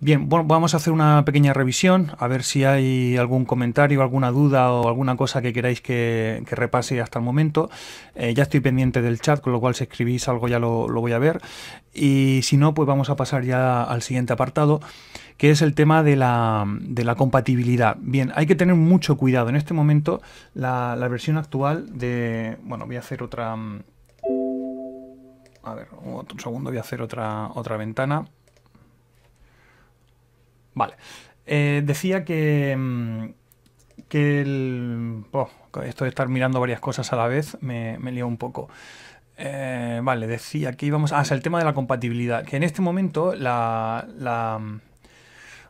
Bien, vamos a hacer una pequeña revisión, a ver si hay algún comentario, alguna duda o alguna cosa que queráis que, repase hasta el momento. Eh, ya estoy pendiente del chat, con lo cual si escribís algo ya lo, voy a ver. Y si no, pues vamos a pasar ya al siguiente apartado, que es el tema de la, compatibilidad. Bien, hay que tener mucho cuidado. En este momento, la, versión actual de... Bueno, voy a hacer otra... Mm, a ver, un segundo, voy a hacer otra, otra ventana. Vale. Eh, decía que, mm, que el, esto de estar mirando varias cosas a la vez me, me un poco. Eh, vale, decía que íbamos... Ah, es el tema de la compatibilidad. Que en este momento la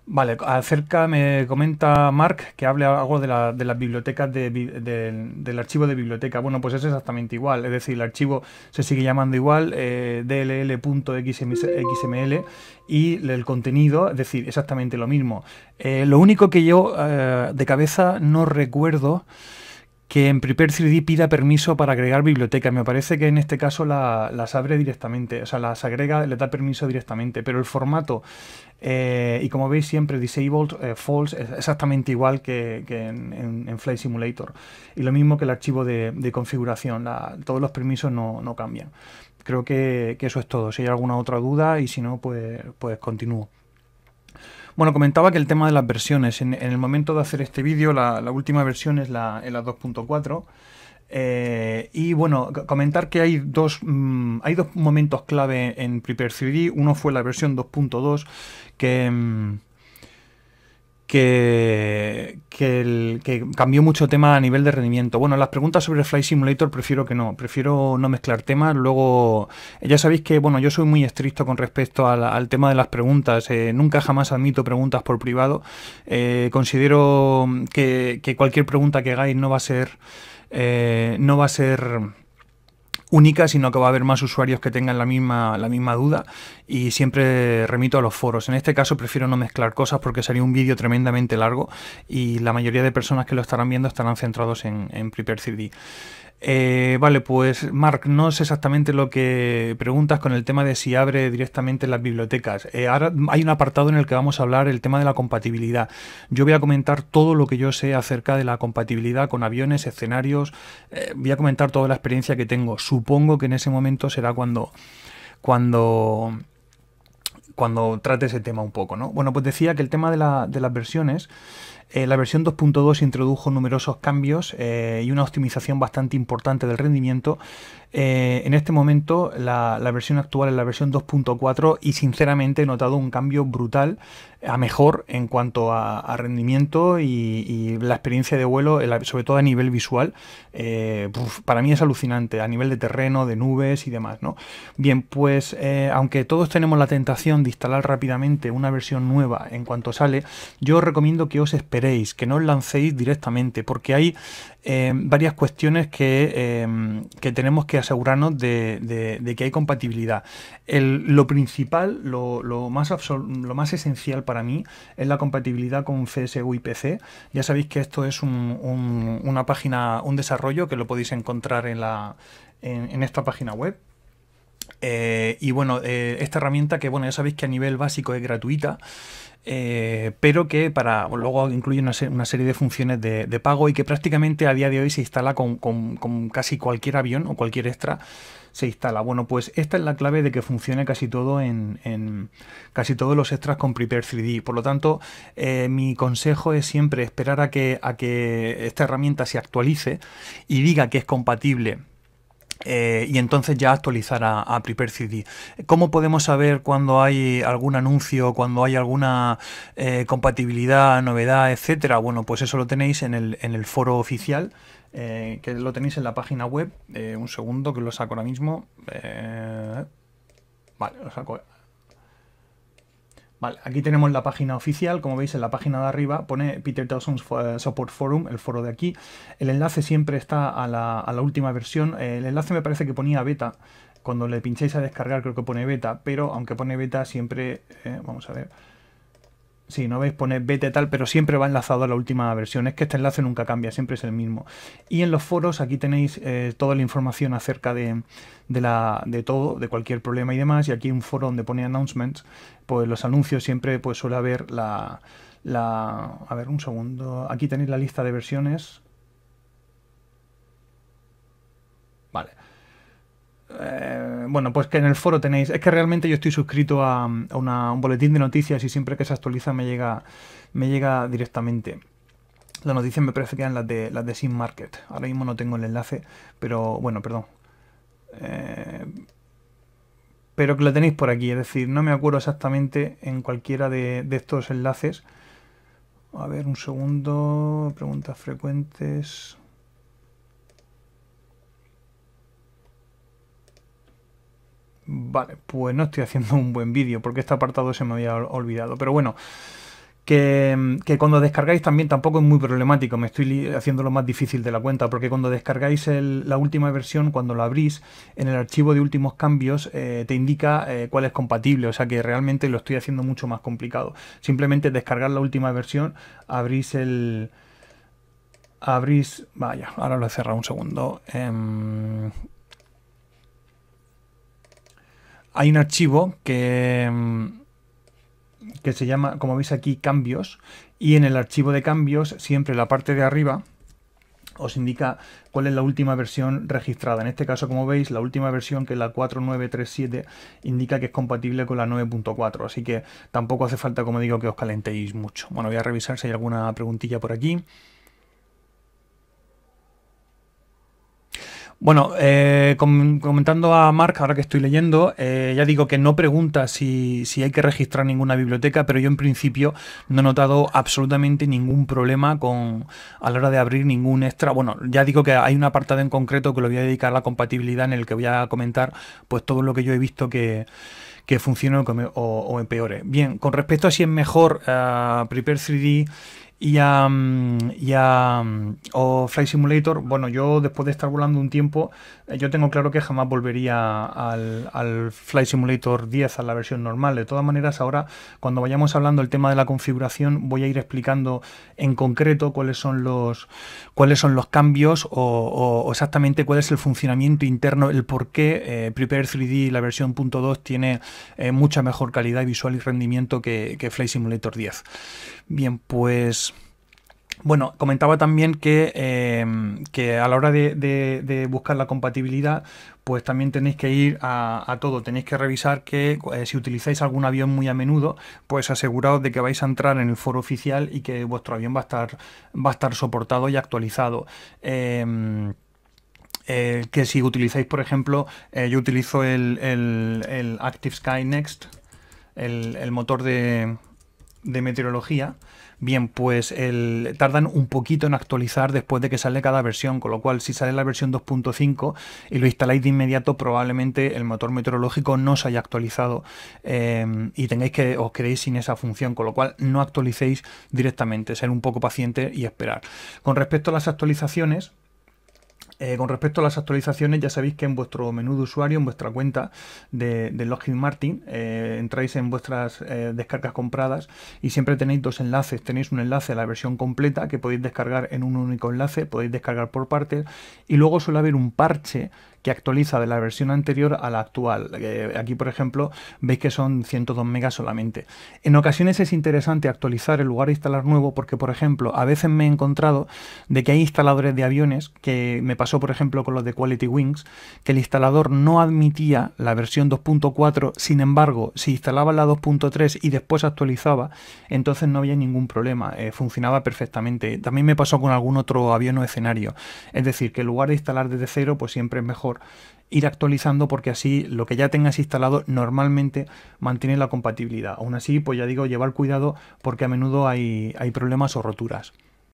Vale, acerca me comenta Mark que hable algo de, las bibliotecas del archivo de biblioteca. Bueno, pues es exactamente igual, es decir, el archivo se sigue llamando igual, eh, dll.xml y el contenido, es decir, exactamente lo mismo. Eh, lo único que yo eh, de cabeza no recuerdo que en Prepare 3D pida permiso para agregar biblioteca. Me parece que en este caso la, las abre directamente, o sea, las agrega, le da permiso directamente, pero el formato, eh, y como veis siempre, disabled, eh, false, es exactamente igual que, en, Flight Simulator. Y lo mismo que el archivo de, configuración, todos los permisos no, cambian. Creo que, eso es todo. Si hay alguna otra duda y si no, pues, pues continúo. Bueno, comentaba que el tema de las versiones, en, el momento de hacer este vídeo, la, última versión es la, 2.4. Eh, y bueno, comentar que hay dos, mm, hay dos momentos clave en Prepare 3D. Uno fue la versión 2.2, que... Mm, que, cambió mucho tema a nivel de rendimiento. Bueno, las preguntas sobre Fly Simulator prefiero que no, prefiero no mezclar temas. Luego, ya sabéis que, bueno, yo soy muy estricto con respecto al, tema de las preguntas. Eh, nunca jamás admito preguntas por privado. Eh, considero que, cualquier pregunta que hagáis no va a ser... Eh, no va a ser única, sino que va a haber más usuarios que tengan la misma, la misma duda y siempre remito a los foros. En este caso prefiero no mezclar cosas porque sería un vídeo tremendamente largo y la mayoría de personas que lo estarán viendo estarán centrados en, en eh, vale, pues Mark, no sé exactamente lo que preguntas con el tema de si abre directamente las bibliotecas. Eh, ahora hay un apartado en el que vamos a hablar el tema de la compatibilidad. Yo voy a comentar todo lo que yo sé acerca de la compatibilidad con aviones, escenarios. Eh, voy a comentar toda la experiencia que tengo. Supongo que en ese momento será cuando cuando cuando trate ese tema un poco, ¿no? Bueno, pues decía que el tema de, de las versiones eh, la versión 2.2 introdujo numerosos cambios eh, y una optimización bastante importante del rendimiento. Eh, en este momento la, versión actual es la versión 2.4 y sinceramente he notado un cambio brutal a mejor en cuanto a, rendimiento y, la experiencia de vuelo, sobre todo a nivel visual. para mí es alucinante a nivel de terreno, de nubes y demás. ¿no? Bien, pues aunque todos tenemos la tentación de instalar rápidamente una versión nueva en cuanto sale, yo os recomiendo que os esperéis que no os lancéis directamente, porque hay eh, varias cuestiones eh, que, tenemos que asegurarnos de, que hay compatibilidad. lo principal, lo, más lo más esencial para mí es la compatibilidad con CSU y PC. Ya sabéis que esto es un, una página, un desarrollo que lo podéis encontrar en, la, en esta página web, eh, y bueno, eh, esta herramienta que bueno, ya sabéis que a nivel básico es gratuita. Eh, pero que para luego incluye una, serie de funciones de, pago y que prácticamente a día de hoy se instala con, casi cualquier avión o cualquier extra se instala. Bueno, pues esta es la clave de que funcione casi todo en, casi todos los extras con Prepare 3D. Por lo tanto, mi consejo es siempre esperar a que, a que esta herramienta se actualice y diga que es compatible eh, y entonces ya actualizar a, a, ¿Cómo podemos saber cuando hay algún anuncio, cuando hay alguna eh, compatibilidad, novedad, etcétera? Bueno, pues eso lo tenéis en el, foro oficial, eh, que lo tenéis en la página web. un segundo que lo saco ahora mismo. vale, lo saco Vale, aquí tenemos la página oficial, como veis en la página de arriba pone Peter Dawson's eh, Support Forum, el foro de aquí. El enlace siempre está a la, última versión, eh, el enlace me parece que ponía beta, cuando le pincháis a descargar creo que pone beta, pero aunque pone beta siempre, eh, vamos a ver, si no veis poner vete tal, pero siempre va enlazado a la última versión. Es que este enlace nunca cambia, siempre es el mismo. Y en los foros aquí tenéis eh, toda la información acerca de, de todo, de cualquier problema y demás. Y aquí un foro donde pone announcements, pues los anuncios siempre pues suele haber la, la... A ver, un segundo. Aquí tenéis la lista de versiones. Vale. Eh, bueno, pues que en el foro tenéis. Es que realmente yo estoy suscrito a, un boletín de noticias y siempre que se actualiza me llega, me llega directamente. Las noticias me parece que eran las de, las de Market. Ahora mismo no tengo el enlace, pero bueno, perdón. Eh, pero que lo tenéis por aquí, es decir, no me acuerdo exactamente en cualquiera de estos enlaces. A ver, un segundo. Preguntas frecuentes. Vale, pues no estoy haciendo un buen vídeo porque este apartado se me había olvidado. Pero bueno, que, cuando descargáis también tampoco es muy problemático, me estoy haciendo lo más difícil de la cuenta, porque cuando descargáis la última versión, cuando la abrís, en el archivo de últimos cambios eh, te indica eh, cuál es compatible, o sea que realmente lo estoy haciendo mucho más complicado. Simplemente descargar la última versión, abrís el... abrís... vaya, ahora lo he cerrado un segundo. Em, hay un archivo que, mm, que se llama, como veis aquí, cambios, y en el archivo de cambios, siempre la parte de arriba, os indica cuál es la última versión registrada. En este caso, como veis, la última versión, que es la 4937, indica que es compatible con la 9.4, así que tampoco hace falta, como digo, que os calentéis mucho. Bueno, voy a revisar si hay alguna preguntilla por aquí. Bueno, eh, comentando a Mark, ahora que estoy leyendo, eh, ya digo que no pregunta si, hay que registrar ninguna biblioteca, pero yo en principio no he notado absolutamente ningún problema con a la hora de abrir ningún extra. Bueno, ya digo que hay un apartado en concreto que lo voy a dedicar a la compatibilidad en el que voy a comentar pues todo lo que yo he visto que, que o, o, empeore. Bien, con respecto a si es mejor eh, Prepare 3D y a, mm, y mm, o Flight Simulator, bueno, yo después de estar volando un tiempo, eh, yo tengo claro que jamás volvería al, Flight Simulator 10, a la versión normal. De todas maneras, ahora cuando vayamos hablando del tema de la configuración, voy a ir explicando en concreto cuáles son los, cuáles son los cambios o, exactamente cuál es el funcionamiento interno, el por qué eh, Prepare 3D, la versión .2, tiene eh, mucha mejor calidad visual y rendimiento que, que Flight Simulator 10. Bien, pues bueno, comentaba también que, eh, a la hora de, buscar la compatibilidad, pues también tenéis que ir a, todo, tenéis que revisar que eh, si utilizáis algún avión muy a menudo, pues aseguraos de que vais a entrar en el foro oficial y que vuestro avión va a estar, va a estar soportado y actualizado. Eh, que si utilizáis, por ejemplo, yo utilizo el, Active Sky Next, el motor de, de meteorología, bien, pues el, tardan un poquito en actualizar después de que sale cada versión, con lo cual si sale la versión 2.5 y lo instaláis de inmediato, probablemente el motor meteorológico no se haya actualizado eh, y tengáis que os quedéis sin esa función, con lo cual no actualicéis directamente, ser un poco paciente y esperar. Con respecto a las actualizaciones, eh, con respecto a las actualizaciones, ya sabéis que en vuestro menú de usuario, en vuestra cuenta de, Login Martin, eh, entráis en vuestras eh, descargas compradas y siempre tenéis dos enlaces. Tenéis un enlace a la versión completa que podéis descargar en un único enlace, podéis descargar por partes y luego suele haber un parche que actualiza de la versión anterior a la actual. Eh, aquí, por ejemplo, veis que son 102 megas solamente. En ocasiones es interesante actualizar el lugar de instalar nuevo porque, por ejemplo, a veces me he encontrado de que hay instaladores de aviones, que me pasó, por ejemplo, con los de Quality Wings, que el instalador no admitía la versión 2.4, sin embargo, si instalaba la 2.3 y después actualizaba, entonces no había ningún problema, eh, funcionaba perfectamente. También me pasó con algún otro avión o escenario. Es decir, que en lugar de instalar desde cero, pues siempre es mejor ir actualizando porque así lo que ya tengas instalado normalmente mantiene la compatibilidad. Aún así, pues ya digo, llevar cuidado porque a menudo hay problemas o roturas.